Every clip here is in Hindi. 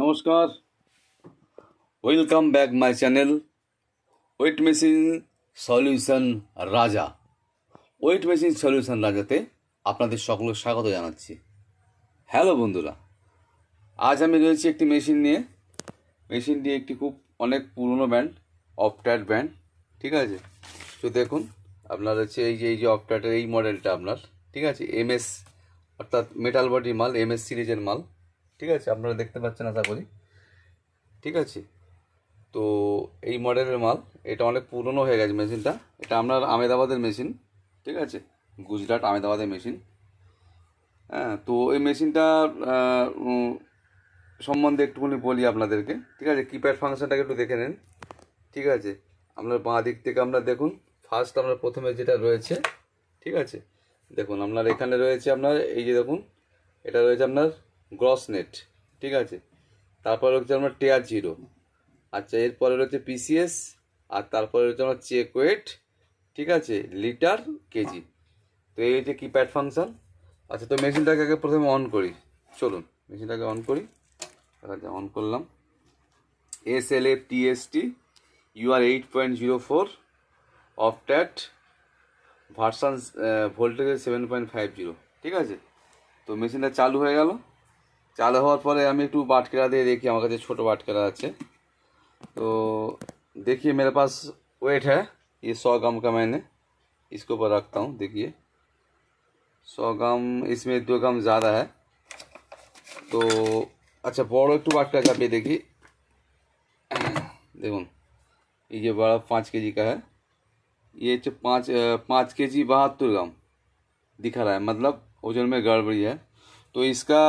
নমস্কার welcome back my channel weight machine solution Raja weight machine solution রাজাতে আপনাদের সকল স্বাগত জানাচ্ছি হ্যালো বন্ধুরা আজ আমি রয়েছি একটি মেশিন নিয়ে মেশিনটি একটি খুব অনেক পুরনো ব্যান্ড অপটার ব্র্যান্ড ঠিক আছে তো দেখুন আপনার হচ্ছে এই যে এই যে অপটাটের এই মডেলটা আপনার ঠিক আছে এম এস অর্থাৎ মেটাল বডি মাল এস সিরিজের মাল ঠিক আছে আপনারা দেখতে পাচ্ছেন আশা করি ঠিক আছে তো এই মডেলের মাল এটা অনেক পুরনো হয়ে গেছে মেশিনটা এটা আপনার আমেদাবাদের মেশিন ঠিক আছে গুজরাট আমেদাবাদের মেশিন হ্যাঁ তো এই মেশিনটা সম্বন্ধে একটুখানি বলি আপনাদেরকে ঠিক আছে কিপ্যাড ফাংশনটাকে একটু দেখে নেন ঠিক আছে আপনার বাঁ দিক থেকে আপনার দেখুন ফার্স্ট আপনার প্রথমে যেটা রয়েছে ঠিক আছে দেখুন আপনার এখানে রয়েছে আপনার এই যে দেখুন এটা রয়েছে আপনার গ্রস নেট ঠিক আছে তারপরে হচ্ছে আমরা টেয়ার জিরো আচ্ছা এরপরে রয়েছে পিসিএস আর তারপরে রয়েছে আমরা চেক ওয়েট ঠিক আছে লিটার কেজি তো এই হচ্ছে কিপ্যাড ফাংশান আচ্ছা তো মেশিনটাকে আগে প্রথমে অন করি চলুন মেশিনটাকে অন করি আচ্ছা অন করলাম S L F TST UR eight point zero four of that version voltage seven point five zero ঠিক আছে তো মেশিনটা চালু হয়ে গেল चाल हार पर আমি একটু বাটকেরা দিয়ে देखिए আমার কাছে तो देखिए मेरे पास वेट है ये सौ ग्राम का मैंने इसके ऊपर रखता हूँ देखिए सौ ग्राम इसमें दो ग्राम ज़्यादा है तो बड़ो एक একটু বাটকা चापिए देखिए देखो ये যে बड़ा पाँच के जी का है ये जो पाँच पाँच के जी बहत्तर ग्राम दिखा रहा है मतलब वजन में गड़बड़ी है तो इसका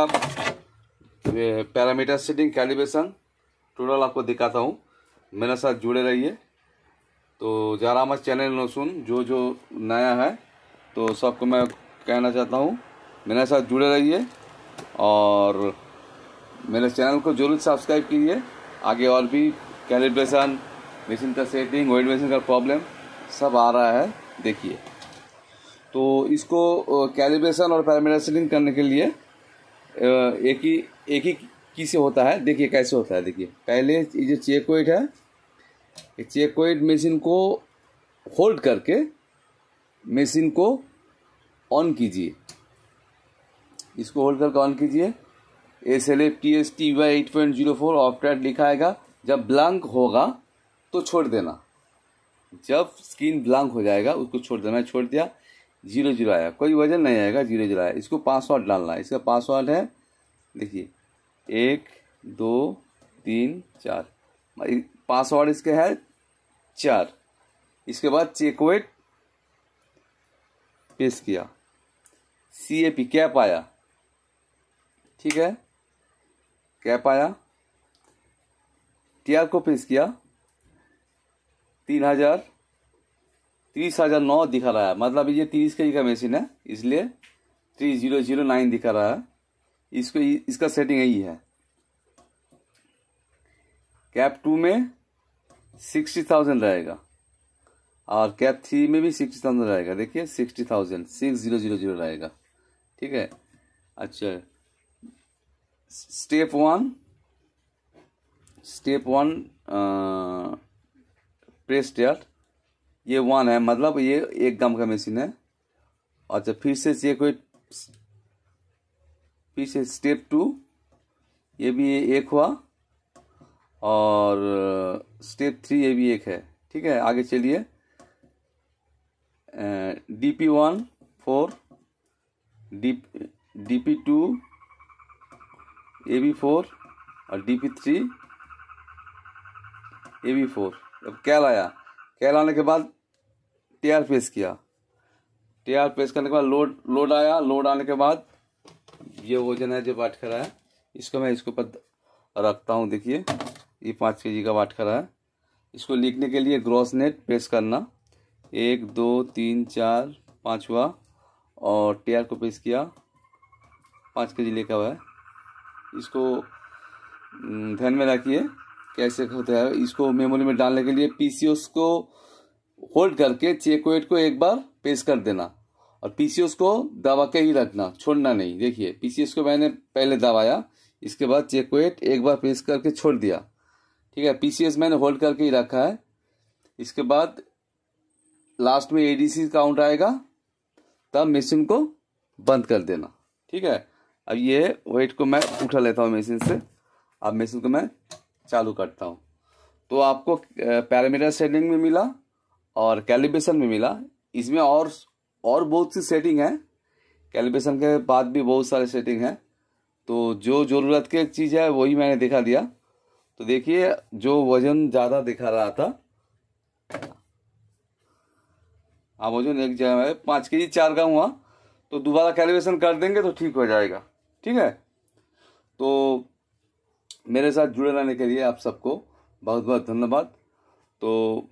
पैरामीटर सेटिंग कैलिब्रेशन टोटल आपको दिखाता हूँ मेरे साथ जुड़े रहिए तो जरा मैं चैनल सुन जो जो नया है तो सबको मैं कहना चाहता हूँ मेरे साथ जुड़े रहिए और मेरे चैनल को जरूर सब्सक्राइब कीजिए आगे और भी कैलिब्रेशन मशीन का सेटिंग वेट मशीन का प्रॉब्लम सब आ रहा है देखिए तो इसको कैलिब्रेशन और पैरामीटर सेटिंग करने के लिए एक ही एक ही की से होता है देखिए कैसे होता है देखिए पहले ये जो वेट है ये चेकोइड मशीन को होल्ड करके मशीन को ऑन कीजिए इसको होल्ड करके ऑन कीजिए S L F T S T Y eight point zero four of trade लिखा आएगा जब ब्लैंक होगा तो छोड़ देना जब स्क्रीन ब्लैंक हो जाएगा उसको छोड़ देना छोड़ दिया जीरो जीरो आया कोई वजन नहीं आएगा जीरो जीरो आया इसको पासवर्ड डालना है इसका पासवर्ड है देखिए एक दो तीन चार पासवर्ड इसके है चार इसके बाद चेकवेट पेश किया सी ए पी कैप आया ठीक है कैप आया टी आर को पेश किया तीन हजार तीस हजार नौ दिखा रहा है मतलब ये तीस के जी का मशीन है इसलिए थ्री जीरो जीरो नाइन दिखा रहा है इसको इसका सेटिंग यही है कैप टू में सिक्सटी थाउजेंड रहेगा और कैप थ्री में भी सिक्सटी थाउजेंड रहेगा देखिए sixty thousand six zero zero zero रहेगा ठीक है अच्छा step one step one press tare ये वन है मतलब ये एक ग्राम का मशीन है अच्छा फिर से ये कोई फिर से स्टेप टू ये भी एक हुआ और स्टेप uh, थ्री ये भी एक है ठीक है आगे चलिए D P one four D D P two A B four और D P three A B four अब क्या लाया कहलाने के बाद टीआर पेश किया टीआर पेश करने के बाद लोड लोड आया लोड आने के बाद ये वजन है जो बाट खरा है इसको मैं इसके ऊपर रखता हूँ देखिए ये पाँच के जी का बाट खरा है इसको लिखने के लिए ग्रॉस नेट प्रेस करना एक दो तीन चार पाँच हुआ और टेयर को प्रेस किया पाँच के जी लेकर हुआ है इसको हम्म, ध्यान में रखिए कैसे होता है इसको मेमोरी में डालने के लिए पी को होल्ड करके चेक वेट को एक बार पेश कर देना और पी को दबा के ही रखना छोड़ना नहीं देखिए पी को मैंने पहले दबाया इसके बाद चेक वेट एक बार पेश करके छोड़ दिया ठीक है पी मैंने होल्ड करके ही रखा है इसके बाद लास्ट में ए काउंट आएगा तब मशीन को बंद कर देना ठीक है अब ये वेट को मैं उठा लेता हूँ मशीन से अब मशीन को मैं चालू करता हूँ तो आपको पैरामीटर सेटिंग में मिला और कैलिब्रेशन में मिला इसमें और और बहुत सी सेटिंग है कैलिब्रेशन के बाद भी बहुत सारे सेटिंग हैं तो जो ज़रूरत की चीज़ है वही मैंने दिखा दिया तो देखिए जो वज़न ज़्यादा दिखा रहा था हाँ वजन एक जगह है पाँच के जी चार का हुआ तो दोबारा कैलिब्रेशन कर देंगे तो ठीक हो जाएगा ठीक है तो मेरे साथ जुड़े रहने के लिए आप सबको बहुत बहुत धन्यवाद तो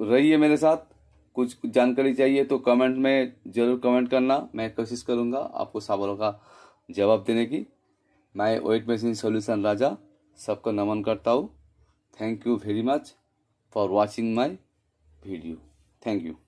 रहिए मेरे साथ कुछ जानकारी चाहिए तो कमेंट में ज़रूर कमेंट करना मैं कोशिश करूँगा आपको सवालों का जवाब देने की मैं वेट मशीन सॉल्यूशन राजा सबको नमन करता हूँ thank you very much for watching my video thank you